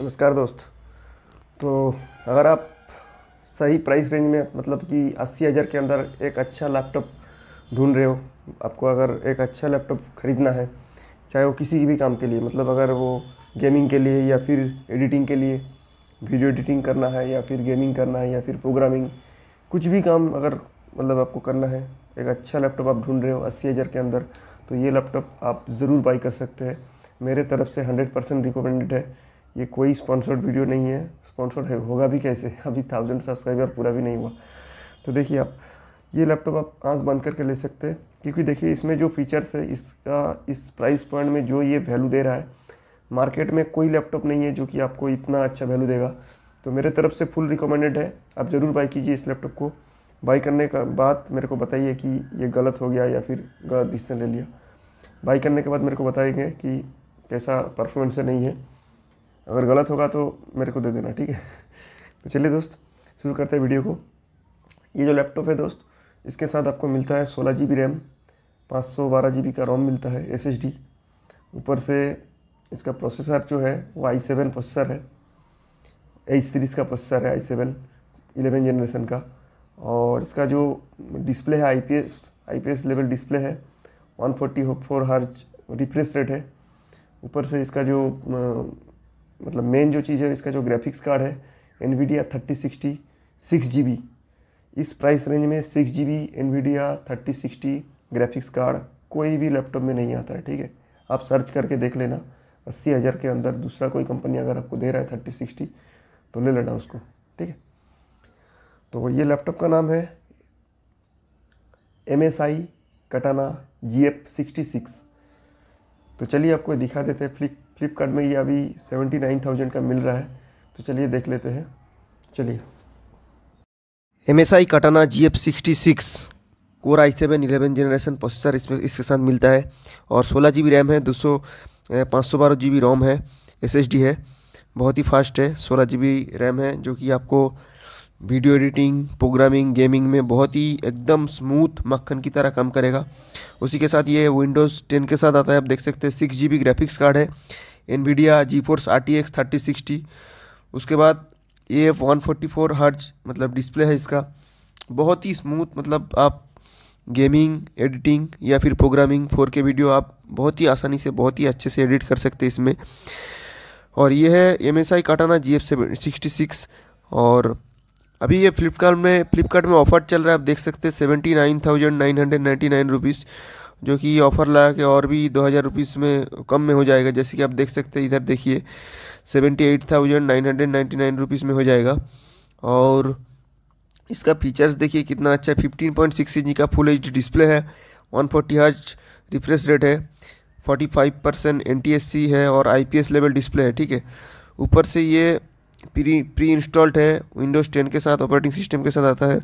नमस्कार दोस्त तो अगर आप सही प्राइस रेंज में मतलब कि अस्सी हज़ार के अंदर एक अच्छा लैपटॉप ढूंढ रहे हो आपको अगर एक अच्छा लैपटॉप ख़रीदना है चाहे वो किसी भी काम के लिए मतलब अगर वो गेमिंग के लिए या फिर एडिटिंग के लिए वीडियो एडिटिंग करना है या फिर गेमिंग करना है या फिर प्रोग्रामिंग कुछ भी काम अगर मतलब आपको करना है एक अच्छा लैपटॉप आप ढूंढ रहे हो अस्सी हज़ार के अंदर तो ये लैपटॉप आप ज़रूर बाई कर सकते हैं मेरे तरफ से हंड्रेड परसेंट रिकमेंडेड है ये कोई स्पॉन्सर्ड वीडियो नहीं है स्पॉन्सर्ड है होगा भी कैसे अभी थाउजेंड सब्सक्राइबर पूरा भी नहीं हुआ तो देखिए आप ये लैपटॉप आप आँख बंद करके ले सकते हैं क्योंकि देखिए इसमें जो फीचर्स है इसका इस प्राइस पॉइंट में जो ये वैल्यू दे रहा है मार्केट में कोई लैपटॉप नहीं है जो कि आपको इतना अच्छा वैल्यू देगा तो मेरे तरफ से फुल रिकमेंडेड है आप ज़रूर बाई कीजिए इस लैपटॉप को बाई करने का बाद मेरे को बताइए कि ये गलत हो गया या फिर गलत डिसीजन ले लिया बाई करने के बाद मेरे को बताएंगे कि कैसा परफॉर्मेंस नहीं है अगर गलत होगा तो मेरे को दे देना ठीक है तो चलिए दोस्त शुरू करते हैं वीडियो को ये जो लैपटॉप है दोस्त इसके साथ आपको मिलता है सोलह जी बी रैम पाँच सौ बारह जी बी का रोम मिलता है एस एस डी ऊपर से इसका प्रोसेसर जो है वो आई सेवन प्रोसेसर है एच सीरीज़ का प्रोसेसर है आई सेवन इलेवन जनरेशन का और इसका जो डिस्प्ले है I P S I P S level display है one forty four hertz refresh rate है ऊपर से इसका जो मतलब मेन जो चीज़ है इसका जो ग्राफिक्स कार्ड है N thirty sixty six G B इस प्राइस रेंज में six G B N thirty sixty graphics card कोई भी लैपटॉप में नहीं आता है ठीक है आप सर्च करके देख लेना अस्सी हज़ार के अंदर दूसरा कोई कंपनी अगर आपको दे रहा है थर्टी सिक्सटी तो ले लेना उसको ठीक है तो ये लैपटॉप का नाम है M S I Katana G F sixty six तो चलिए आपको दिखा देते हैं फ्लिक फ्लिपकार्ट में ये अभी सेवेंटी नाइन थाउजेंड का मिल रहा है तो चलिए देख लेते हैं चलिए M S I Katana G F sixty six core i seven eleven generation processor इसमें इसके साथ मिलता है और सोलह जी बी रैम है दो सौ पाँच सौ बारह जी बी रोम है एस एस डी है बहुत ही फास्ट है सोलह जी बी रैम है जो कि आपको वीडियो एडिटिंग प्रोग्रामिंग गेमिंग में बहुत ही एकदम स्मूथ मक्खन की तरह काम करेगा उसी के साथ ये विंडोज़ टेन के साथ आता है आप देख सकते हैं six G B graphics card है Nvidia GeForce R T X thirty sixty उसके बाद A F one forty four hertz मतलब डिस्प्ले है इसका बहुत ही स्मूथ मतलब आप गेमिंग एडिटिंग या फिर प्रोग्रामिंग फोर के वीडियो आप बहुत ही आसानी से बहुत ही अच्छे से एडिट कर सकते हैं इसमें और ये है M S I Katana G F seven sixty six और अभी ये फ्लिपकार्ट में फ्लिपकार्ट में ऑफर चल रहा है आप देख सकते हैं seventy nine thousand nine hundred ninety nine rupees जो कि ऑफ़र लगा के और भी दो हज़ार रुपीज़ में कम में हो जाएगा जैसे कि आप देख सकते हैं इधर देखिए seventy eight thousand nine hundred ninety nine rupees में हो जाएगा और इसका फीचर्स देखिए कितना अच्छा है फिफ्टीन पॉइंट सिक्स इंच का फुल एच डिस्प्ले है one forty hertz refresh rate है forty five percent N T S C है और I P S level display है ठीक है ऊपर से ये प्री प्री इंस्टॉल्ड है विंडोज़ टेन के साथ ऑपरेटिंग सिस्टम के साथ आता है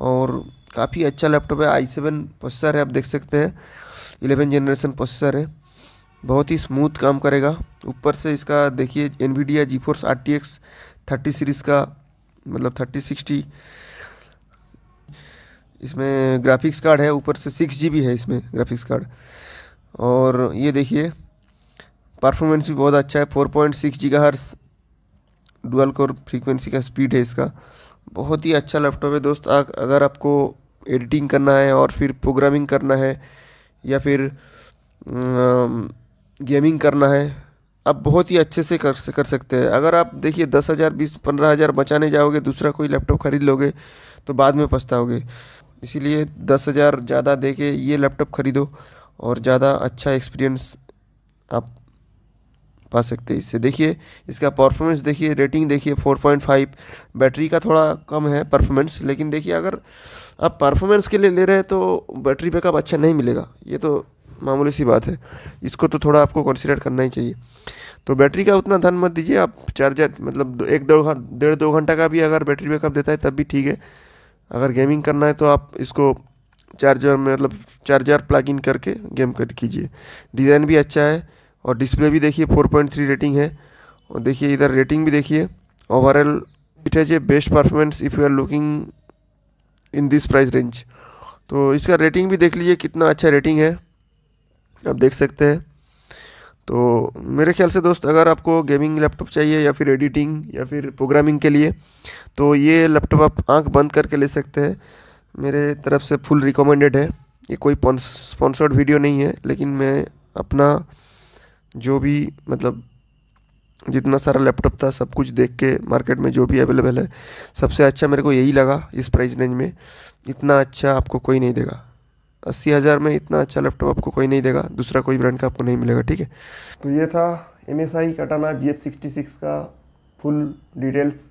और काफ़ी अच्छा लैपटॉप है आई सेवन प्रोसेसर है आप देख सकते हैं इलेवन जनरेशन प्रोसेसर है बहुत ही स्मूथ काम करेगा ऊपर से इसका देखिए एन डी या GeForce R T X thirty series का मतलब थर्टी सिक्सटी इसमें ग्राफिक्स कार्ड है ऊपर से सिक्स जी है इसमें ग्राफिक्स कार्ड और ये देखिए परफॉर्मेंस भी बहुत अच्छा है फोर पॉइंट सिक्स जी का हर डुअल कोर फ्रीक्वेंसी का स्पीड है इसका बहुत ही अच्छा लैपटॉप है दोस्त अगर आपको एडिटिंग करना है और फिर प्रोग्रामिंग करना है या फिर गेमिंग करना है आप बहुत ही अच्छे से कर कर सकते हैं अगर आप देखिए दस हज़ार बीस पंद्रह हज़ार बचाने जाओगे दूसरा कोई लैपटॉप ख़रीद लोगे तो बाद में पछताओगे इसीलिए दस हज़ार ज़्यादा दे के ये लैपटॉप ख़रीदो और ज़्यादा अच्छा एक्सपीरियंस आप पा सकते हैं इससे देखिए इसका परफॉर्मेंस देखिए रेटिंग देखिए 4.5 बैटरी का थोड़ा कम है परफॉर्मेंस लेकिन देखिए अगर आप परफॉर्मेंस के लिए ले रहे हैं तो बैटरी बैकअप अच्छा नहीं मिलेगा ये तो मामूली सी बात है इसको तो थोड़ा आपको कंसिडर करना ही चाहिए तो बैटरी का उतना धन मत दीजिए आप चार्जर मतलब एक दो डेढ़ दो घंटा का भी अगर बैटरी बैकअप देता है तब भी ठीक है अगर गेमिंग करना है तो आप इसको चार्जर में मतलब चार्जर प्लग इन करके गेम कर कीजिए डिज़ाइन भी अच्छा है और डिस्प्ले भी देखिए 4.3 रेटिंग है और देखिए इधर रेटिंग भी देखिए overall it has a best performance if you are looking in this price range तो इसका रेटिंग भी देख लीजिए कितना अच्छा रेटिंग है आप देख सकते हैं तो मेरे ख्याल से दोस्त अगर आपको गेमिंग लैपटॉप चाहिए या फिर एडिटिंग या फिर प्रोग्रामिंग के लिए तो ये लैपटॉप आप आंख बंद करके ले सकते हैं मेरे तरफ से फुल रिकमेंडेड है ये कोई स्पॉन्सर्ड वीडियो नहीं है लेकिन मैं अपना जो भी मतलब जितना सारा लैपटॉप था सब कुछ देख के मार्केट में जो भी अवेलेबल है सबसे अच्छा मेरे को यही लगा इस प्राइस रेंज में इतना अच्छा आपको कोई नहीं देगा अस्सी हज़ार में इतना अच्छा लैपटॉप आपको कोई नहीं देगा दूसरा कोई ब्रांड का आपको नहीं मिलेगा ठीक है तो ये था M S I Katana G F sixty six का फुल डिटेल्स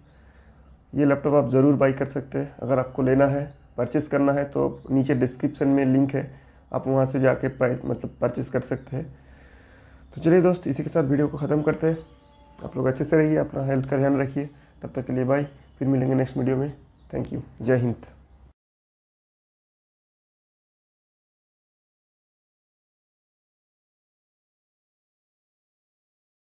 ये लैपटॉप आप ज़रूर बाई कर सकते हैं अगर आपको लेना है परचेस करना है तो नीचे डिस्क्रिप्शन में लिंक है आप वहाँ से जाके प्राइस मतलब परचेस कर सकते हैं तो चलिए दोस्त इसी के साथ वीडियो को ख़त्म करते हैं आप लोग अच्छे से रहिए अपना हेल्थ का ध्यान रखिए तब तक के लिए बाय फिर मिलेंगे नेक्स्ट वीडियो में थैंक यू जय हिंद